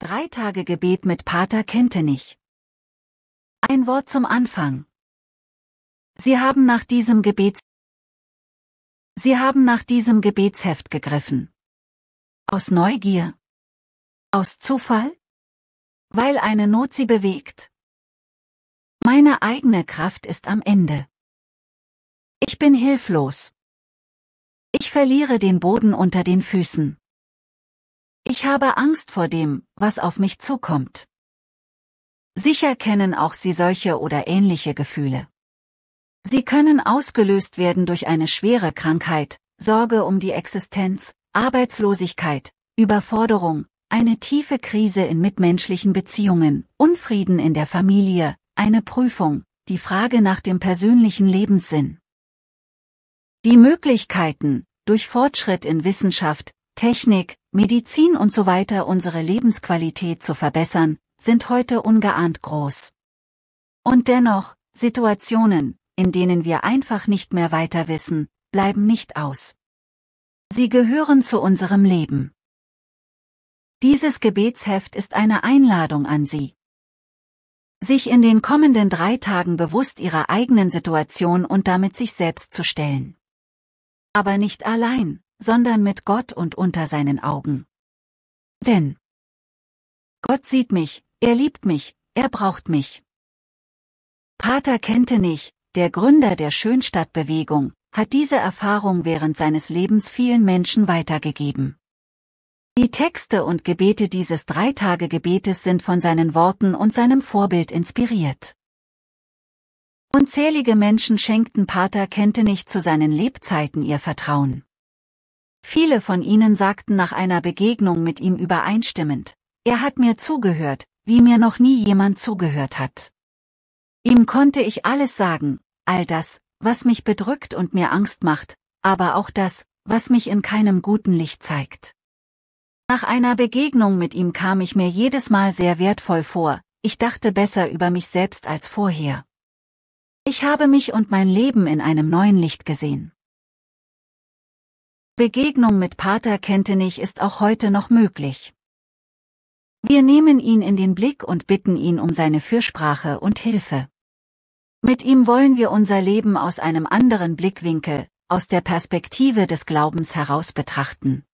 Drei Tage Gebet mit Pater Kentenich. Ein Wort zum Anfang. Sie haben nach diesem Gebets Sie haben nach diesem Gebetsheft gegriffen. Aus Neugier? Aus Zufall? Weil eine Not sie bewegt? Meine eigene Kraft ist am Ende. Ich bin hilflos. Ich verliere den Boden unter den Füßen. Ich habe Angst vor dem, was auf mich zukommt. Sicher kennen auch Sie solche oder ähnliche Gefühle. Sie können ausgelöst werden durch eine schwere Krankheit, Sorge um die Existenz, Arbeitslosigkeit, Überforderung, eine tiefe Krise in mitmenschlichen Beziehungen, Unfrieden in der Familie, eine Prüfung, die Frage nach dem persönlichen Lebenssinn. Die Möglichkeiten, durch Fortschritt in Wissenschaft, Technik, Medizin und so weiter unsere Lebensqualität zu verbessern, sind heute ungeahnt groß. Und dennoch, Situationen, in denen wir einfach nicht mehr weiter wissen, bleiben nicht aus. Sie gehören zu unserem Leben. Dieses Gebetsheft ist eine Einladung an Sie. Sich in den kommenden drei Tagen bewusst Ihrer eigenen Situation und damit sich selbst zu stellen. Aber nicht allein sondern mit Gott und unter seinen Augen. Denn Gott sieht mich, er liebt mich, er braucht mich. Pater Kentenich, der Gründer der Schönstadtbewegung, hat diese Erfahrung während seines Lebens vielen Menschen weitergegeben. Die Texte und Gebete dieses drei gebetes sind von seinen Worten und seinem Vorbild inspiriert. Unzählige Menschen schenkten Pater Kentenich zu seinen Lebzeiten ihr Vertrauen. Viele von ihnen sagten nach einer Begegnung mit ihm übereinstimmend, er hat mir zugehört, wie mir noch nie jemand zugehört hat. Ihm konnte ich alles sagen, all das, was mich bedrückt und mir Angst macht, aber auch das, was mich in keinem guten Licht zeigt. Nach einer Begegnung mit ihm kam ich mir jedes Mal sehr wertvoll vor, ich dachte besser über mich selbst als vorher. Ich habe mich und mein Leben in einem neuen Licht gesehen. Begegnung mit Pater Kentenich ist auch heute noch möglich. Wir nehmen ihn in den Blick und bitten ihn um seine Fürsprache und Hilfe. Mit ihm wollen wir unser Leben aus einem anderen Blickwinkel, aus der Perspektive des Glaubens heraus betrachten.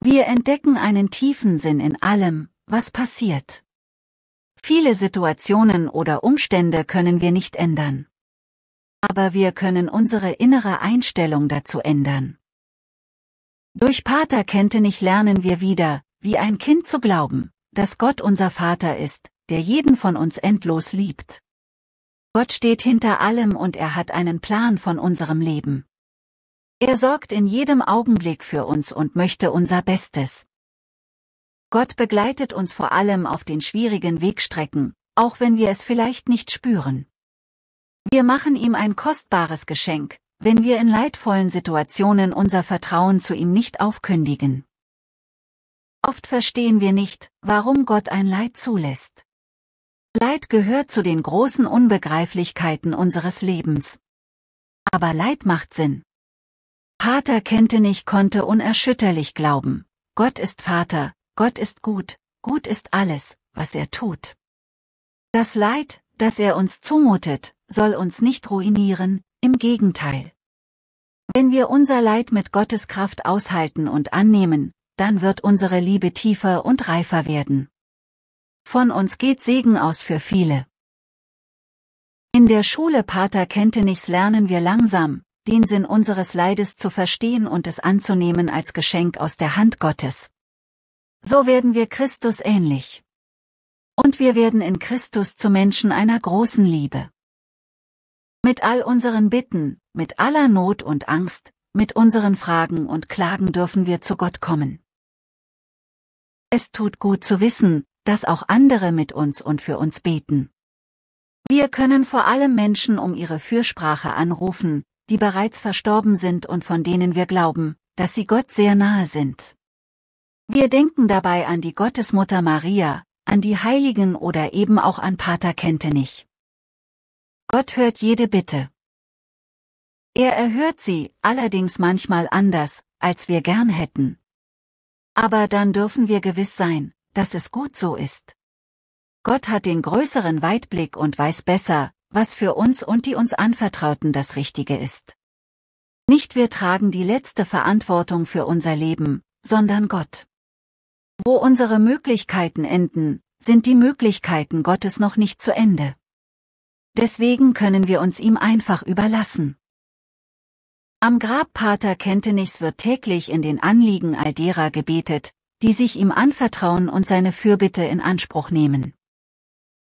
Wir entdecken einen tiefen Sinn in allem, was passiert. Viele Situationen oder Umstände können wir nicht ändern. Aber wir können unsere innere Einstellung dazu ändern. Durch Pater Kentenich lernen wir wieder, wie ein Kind zu glauben, dass Gott unser Vater ist, der jeden von uns endlos liebt. Gott steht hinter allem und er hat einen Plan von unserem Leben. Er sorgt in jedem Augenblick für uns und möchte unser Bestes. Gott begleitet uns vor allem auf den schwierigen Wegstrecken, auch wenn wir es vielleicht nicht spüren. Wir machen ihm ein kostbares Geschenk, wenn wir in leidvollen Situationen unser Vertrauen zu ihm nicht aufkündigen. Oft verstehen wir nicht, warum Gott ein Leid zulässt. Leid gehört zu den großen Unbegreiflichkeiten unseres Lebens. Aber Leid macht Sinn. Pater Kentenich konnte unerschütterlich glauben, Gott ist Vater, Gott ist gut, gut ist alles, was er tut. Das Leid, das er uns zumutet, soll uns nicht ruinieren, im Gegenteil. Wenn wir unser Leid mit Gottes Kraft aushalten und annehmen, dann wird unsere Liebe tiefer und reifer werden. Von uns geht Segen aus für viele. In der Schule Pater Kentenichs lernen wir langsam, den Sinn unseres Leides zu verstehen und es anzunehmen als Geschenk aus der Hand Gottes. So werden wir Christus ähnlich. Und wir werden in Christus zu Menschen einer großen Liebe. Mit all unseren Bitten, mit aller Not und Angst, mit unseren Fragen und Klagen dürfen wir zu Gott kommen. Es tut gut zu wissen, dass auch andere mit uns und für uns beten. Wir können vor allem Menschen um ihre Fürsprache anrufen, die bereits verstorben sind und von denen wir glauben, dass sie Gott sehr nahe sind. Wir denken dabei an die Gottesmutter Maria, an die Heiligen oder eben auch an Pater Kentenich. Gott hört jede Bitte. Er erhört sie, allerdings manchmal anders, als wir gern hätten. Aber dann dürfen wir gewiss sein, dass es gut so ist. Gott hat den größeren Weitblick und weiß besser, was für uns und die uns Anvertrauten das Richtige ist. Nicht wir tragen die letzte Verantwortung für unser Leben, sondern Gott. Wo unsere Möglichkeiten enden, sind die Möglichkeiten Gottes noch nicht zu Ende deswegen können wir uns ihm einfach überlassen. Am Grab Pater Kentenichs wird täglich in den Anliegen all derer gebetet, die sich ihm anvertrauen und seine Fürbitte in Anspruch nehmen.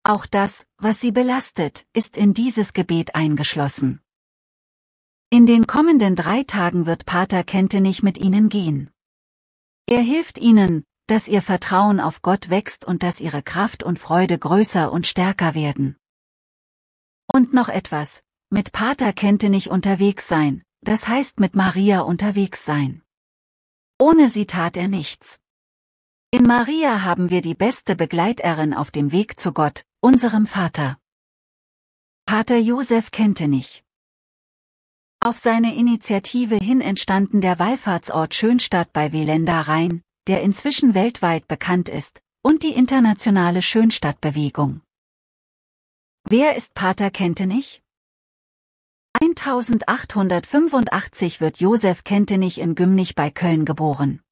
Auch das, was sie belastet, ist in dieses Gebet eingeschlossen. In den kommenden drei Tagen wird Pater Kentenich mit ihnen gehen. Er hilft ihnen, dass ihr Vertrauen auf Gott wächst und dass ihre Kraft und Freude größer und stärker werden. Und noch etwas, mit Pater Kentenich unterwegs sein, das heißt mit Maria unterwegs sein. Ohne sie tat er nichts. In Maria haben wir die beste Begleiterin auf dem Weg zu Gott, unserem Vater. Pater Josef Kentenich auf seine Initiative hin entstanden der Wallfahrtsort Schönstadt bei Welender Rhein, der inzwischen weltweit bekannt ist, und die internationale Schönstadtbewegung. Wer ist Pater Kentenich? 1885 wird Josef Kentenich in Gümnich bei Köln geboren.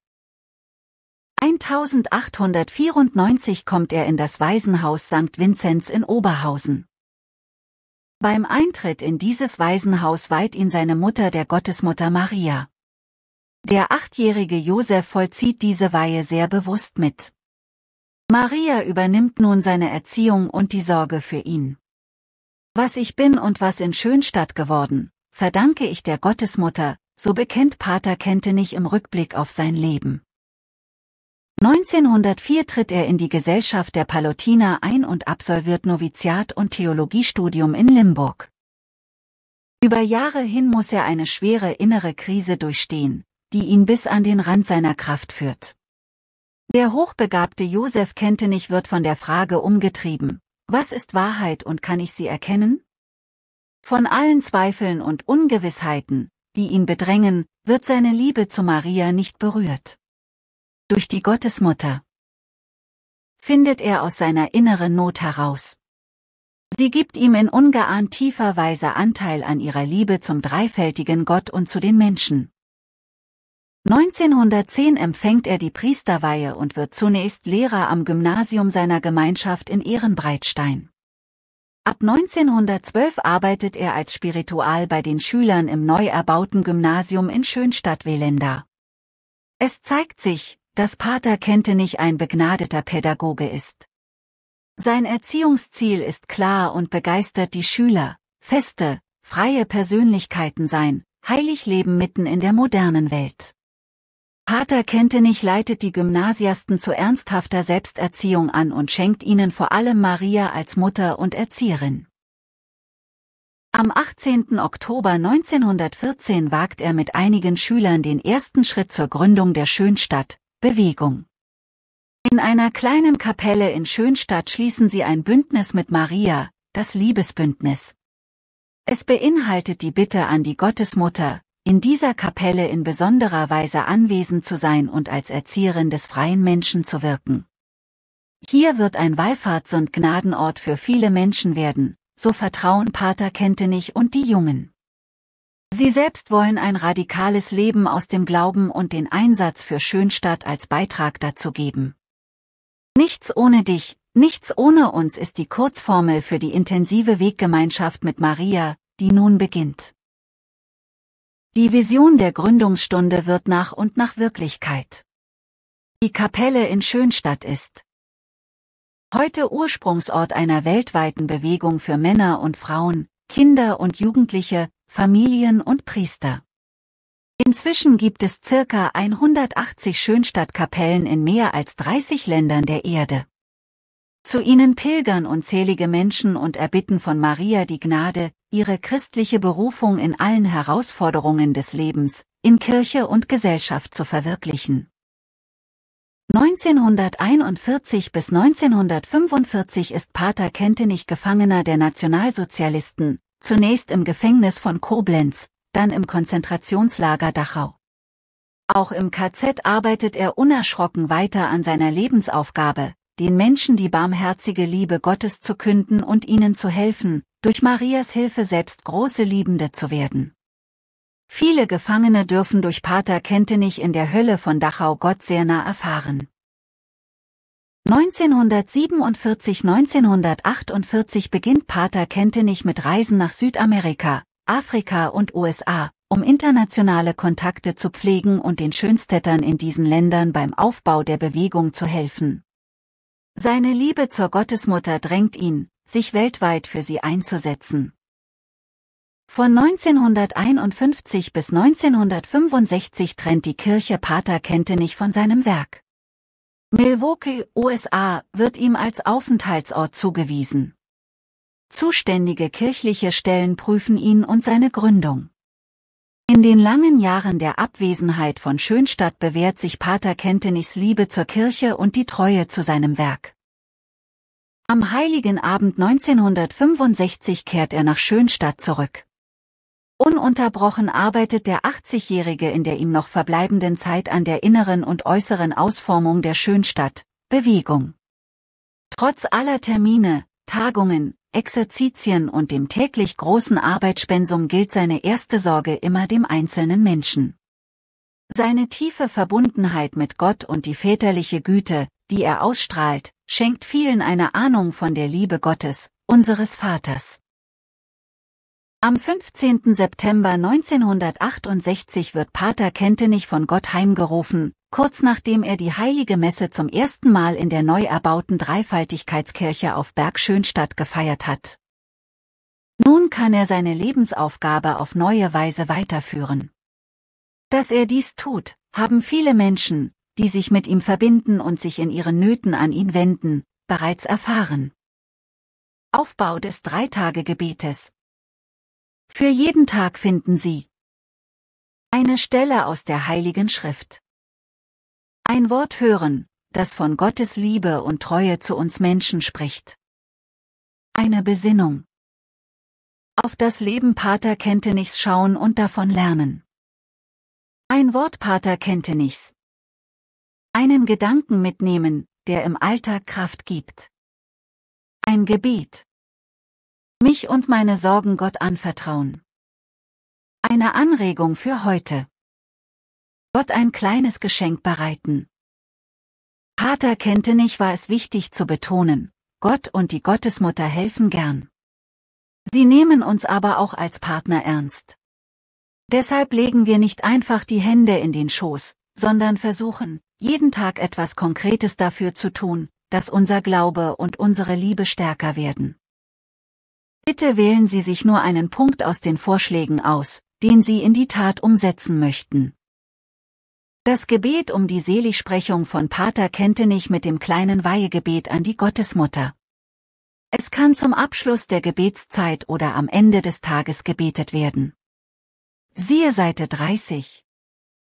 1894 kommt er in das Waisenhaus St. Vinzenz in Oberhausen. Beim Eintritt in dieses Waisenhaus weiht ihn seine Mutter der Gottesmutter Maria. Der achtjährige Josef vollzieht diese Weihe sehr bewusst mit. Maria übernimmt nun seine Erziehung und die Sorge für ihn. Was ich bin und was in Schönstadt geworden, verdanke ich der Gottesmutter, so bekennt Pater Kentenich im Rückblick auf sein Leben. 1904 tritt er in die Gesellschaft der Palutiner ein und absolviert Noviziat und Theologiestudium in Limburg. Über Jahre hin muss er eine schwere innere Krise durchstehen, die ihn bis an den Rand seiner Kraft führt. Der hochbegabte Josef Kentenich wird von der Frage umgetrieben, was ist Wahrheit und kann ich sie erkennen? Von allen Zweifeln und Ungewissheiten, die ihn bedrängen, wird seine Liebe zu Maria nicht berührt. Durch die Gottesmutter findet er aus seiner inneren Not heraus. Sie gibt ihm in ungeahnt tiefer Weise Anteil an ihrer Liebe zum dreifältigen Gott und zu den Menschen. 1910 empfängt er die Priesterweihe und wird zunächst Lehrer am Gymnasium seiner Gemeinschaft in Ehrenbreitstein. Ab 1912 arbeitet er als Spiritual bei den Schülern im neu erbauten Gymnasium in Schönstadt-Welenda. Es zeigt sich, dass Pater Kentenich ein begnadeter Pädagoge ist. Sein Erziehungsziel ist klar und begeistert die Schüler, feste, freie Persönlichkeiten sein, heilig leben mitten in der modernen Welt. Pater Kentenich leitet die Gymnasiasten zu ernsthafter Selbsterziehung an und schenkt ihnen vor allem Maria als Mutter und Erzieherin. Am 18. Oktober 1914 wagt er mit einigen Schülern den ersten Schritt zur Gründung der Schönstadt, Bewegung. In einer kleinen Kapelle in Schönstadt schließen sie ein Bündnis mit Maria, das Liebesbündnis. Es beinhaltet die Bitte an die Gottesmutter, in dieser Kapelle in besonderer Weise anwesend zu sein und als Erzieherin des freien Menschen zu wirken. Hier wird ein Wallfahrts- und Gnadenort für viele Menschen werden, so vertrauen Pater Kentenich und die Jungen. Sie selbst wollen ein radikales Leben aus dem Glauben und den Einsatz für Schönstadt als Beitrag dazu geben. Nichts ohne dich, nichts ohne uns ist die Kurzformel für die intensive Weggemeinschaft mit Maria, die nun beginnt. Die Vision der Gründungsstunde wird nach und nach Wirklichkeit. Die Kapelle in Schönstadt ist heute Ursprungsort einer weltweiten Bewegung für Männer und Frauen, Kinder und Jugendliche, Familien und Priester. Inzwischen gibt es circa 180 Schönstadtkapellen in mehr als 30 Ländern der Erde. Zu ihnen pilgern unzählige Menschen und erbitten von Maria die Gnade, ihre christliche Berufung in allen Herausforderungen des Lebens, in Kirche und Gesellschaft zu verwirklichen. 1941 bis 1945 ist Pater Kentenich Gefangener der Nationalsozialisten, zunächst im Gefängnis von Koblenz, dann im Konzentrationslager Dachau. Auch im KZ arbeitet er unerschrocken weiter an seiner Lebensaufgabe, den Menschen die barmherzige Liebe Gottes zu künden und ihnen zu helfen, durch Marias Hilfe selbst große Liebende zu werden. Viele Gefangene dürfen durch Pater Kentenich in der Hölle von Dachau Gott sehr nah erfahren. 1947-1948 beginnt Pater Kentenich mit Reisen nach Südamerika, Afrika und USA, um internationale Kontakte zu pflegen und den Schönstädtern in diesen Ländern beim Aufbau der Bewegung zu helfen. Seine Liebe zur Gottesmutter drängt ihn, sich weltweit für sie einzusetzen. Von 1951 bis 1965 trennt die Kirche Pater Kentenich von seinem Werk. Milwaukee, USA, wird ihm als Aufenthaltsort zugewiesen. Zuständige kirchliche Stellen prüfen ihn und seine Gründung. In den langen Jahren der Abwesenheit von Schönstadt bewährt sich Pater Kentenichs Liebe zur Kirche und die Treue zu seinem Werk. Am Heiligen Abend 1965 kehrt er nach Schönstadt zurück. Ununterbrochen arbeitet der 80-Jährige in der ihm noch verbleibenden Zeit an der inneren und äußeren Ausformung der Schönstadt, Bewegung. Trotz aller Termine, Tagungen, Exerzitien und dem täglich großen Arbeitsspensum gilt seine erste Sorge immer dem einzelnen Menschen. Seine tiefe Verbundenheit mit Gott und die väterliche Güte, die er ausstrahlt, schenkt vielen eine Ahnung von der Liebe Gottes, unseres Vaters. Am 15. September 1968 wird Pater Kentenich von Gott heimgerufen, kurz nachdem er die heilige Messe zum ersten Mal in der neu erbauten Dreifaltigkeitskirche auf Berg Schönstadt gefeiert hat. Nun kann er seine Lebensaufgabe auf neue Weise weiterführen. Dass er dies tut, haben viele Menschen, die sich mit ihm verbinden und sich in ihren Nöten an ihn wenden, bereits erfahren. Aufbau des Dreitagegebetes Für jeden Tag finden Sie eine Stelle aus der Heiligen Schrift. Ein Wort hören, das von Gottes Liebe und Treue zu uns Menschen spricht. Eine Besinnung. Auf das Leben Pater Kentenichs schauen und davon lernen. Ein Wort Pater Kentenichs, einen Gedanken mitnehmen, der im Alltag Kraft gibt. Ein Gebet. Mich und meine Sorgen Gott anvertrauen. Eine Anregung für heute. Gott ein kleines Geschenk bereiten. Pater Kentenich war es wichtig zu betonen, Gott und die Gottesmutter helfen gern. Sie nehmen uns aber auch als Partner ernst. Deshalb legen wir nicht einfach die Hände in den Schoß, sondern versuchen, jeden Tag etwas Konkretes dafür zu tun, dass unser Glaube und unsere Liebe stärker werden. Bitte wählen Sie sich nur einen Punkt aus den Vorschlägen aus, den Sie in die Tat umsetzen möchten. Das Gebet um die Seligsprechung von Pater Kentenich mit dem kleinen Weihegebet an die Gottesmutter. Es kann zum Abschluss der Gebetszeit oder am Ende des Tages gebetet werden. Siehe Seite 30.